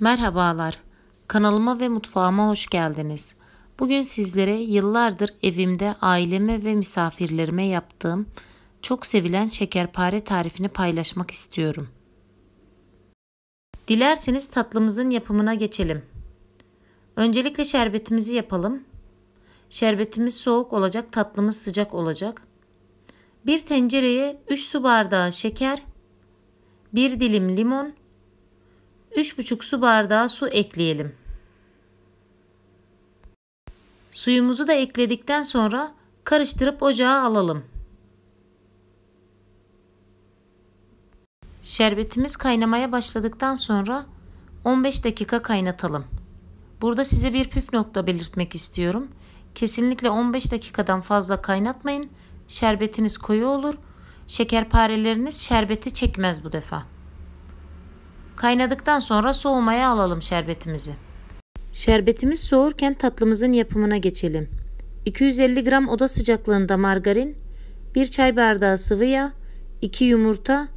Merhabalar. Kanalıma ve mutfağıma hoş geldiniz. Bugün sizlere yıllardır evimde aileme ve misafirlerime yaptığım çok sevilen şekerpare tarifini paylaşmak istiyorum. Dilerseniz tatlımızın yapımına geçelim. Öncelikle şerbetimizi yapalım. Şerbetimiz soğuk olacak, tatlımız sıcak olacak. Bir tencereye 3 su bardağı şeker, 1 dilim limon, 3,5 su bardağı su ekleyelim. Suyumuzu da ekledikten sonra karıştırıp ocağa alalım. Şerbetimiz kaynamaya başladıktan sonra 15 dakika kaynatalım. Burada size bir püf nokta belirtmek istiyorum. Kesinlikle 15 dakikadan fazla kaynatmayın. Şerbetiniz koyu olur. Şekerpareleriniz şerbeti çekmez bu defa. Kaynadıktan sonra soğumaya alalım şerbetimizi. Şerbetimiz soğurken tatlımızın yapımına geçelim. 250 gram oda sıcaklığında margarin, 1 çay bardağı sıvı yağ, 2 yumurta,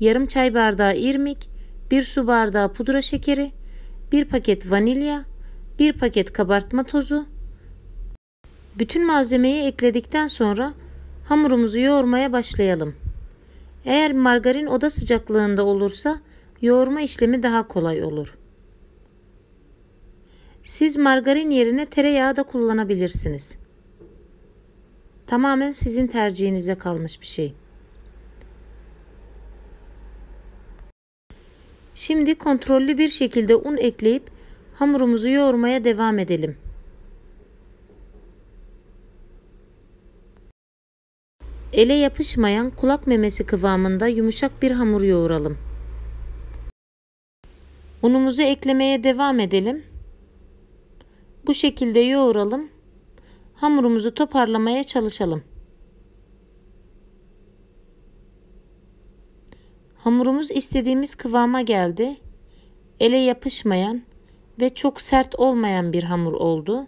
yarım çay bardağı irmik, 1 su bardağı pudra şekeri, 1 paket vanilya, 1 paket kabartma tozu. Bütün malzemeyi ekledikten sonra hamurumuzu yoğurmaya başlayalım. Eğer margarin oda sıcaklığında olursa yoğurma işlemi daha kolay olur. Siz margarin yerine tereyağı da kullanabilirsiniz. Tamamen sizin tercihinize kalmış bir şey. Şimdi kontrollü bir şekilde un ekleyip hamurumuzu yoğurmaya devam edelim. Ele yapışmayan kulak memesi kıvamında yumuşak bir hamur yoğuralım. Unumuzu eklemeye devam edelim. Bu şekilde yoğuralım. Hamurumuzu toparlamaya çalışalım. Hamurumuz istediğimiz kıvama geldi. Ele yapışmayan ve çok sert olmayan bir hamur oldu.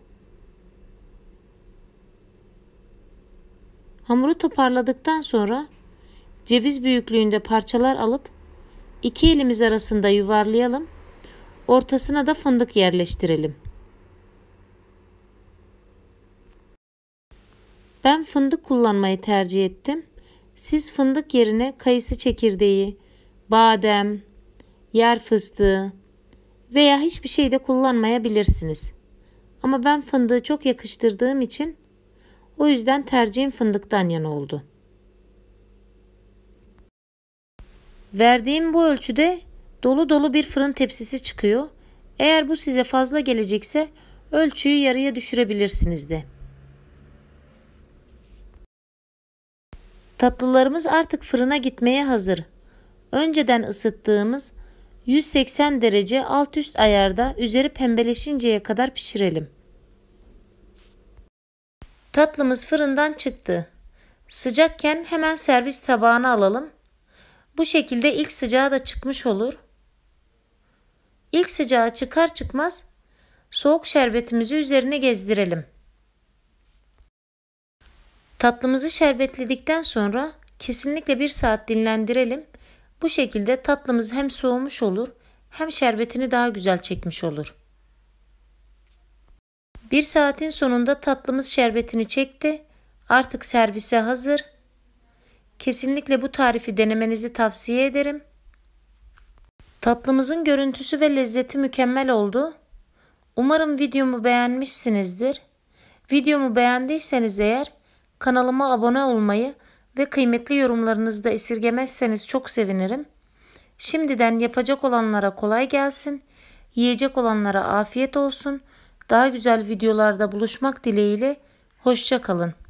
Hamuru toparladıktan sonra ceviz büyüklüğünde parçalar alıp iki elimiz arasında yuvarlayalım Ortasına da fındık yerleştirelim. Ben fındık kullanmayı tercih ettim. Siz fındık yerine kayısı çekirdeği, badem, yer fıstığı veya hiçbir şey de kullanmayabilirsiniz. Ama ben fındığı çok yakıştırdığım için o yüzden tercihim fındıktan yana oldu. Verdiğim bu ölçüde Dolu dolu bir fırın tepsisi çıkıyor. Eğer bu size fazla gelecekse ölçüyü yarıya düşürebilirsiniz de. Tatlılarımız artık fırına gitmeye hazır. Önceden ısıttığımız 180 derece alt üst ayarda üzeri pembeleşinceye kadar pişirelim. Tatlımız fırından çıktı. Sıcakken hemen servis tabağına alalım. Bu şekilde ilk sıcağı da çıkmış olur. İlk sıcağı çıkar çıkmaz soğuk şerbetimizi üzerine gezdirelim. Tatlımızı şerbetledikten sonra kesinlikle bir saat dinlendirelim. Bu şekilde tatlımız hem soğumuş olur hem şerbetini daha güzel çekmiş olur. Bir saatin sonunda tatlımız şerbetini çekti. Artık servise hazır. Kesinlikle bu tarifi denemenizi tavsiye ederim. Tatlımızın görüntüsü ve lezzeti mükemmel oldu. Umarım videomu beğenmişsinizdir. Videomu beğendiyseniz eğer kanalıma abone olmayı ve kıymetli yorumlarınızı da esirgemezseniz çok sevinirim. Şimdiden yapacak olanlara kolay gelsin, yiyecek olanlara afiyet olsun. Daha güzel videolarda buluşmak dileğiyle, hoşçakalın.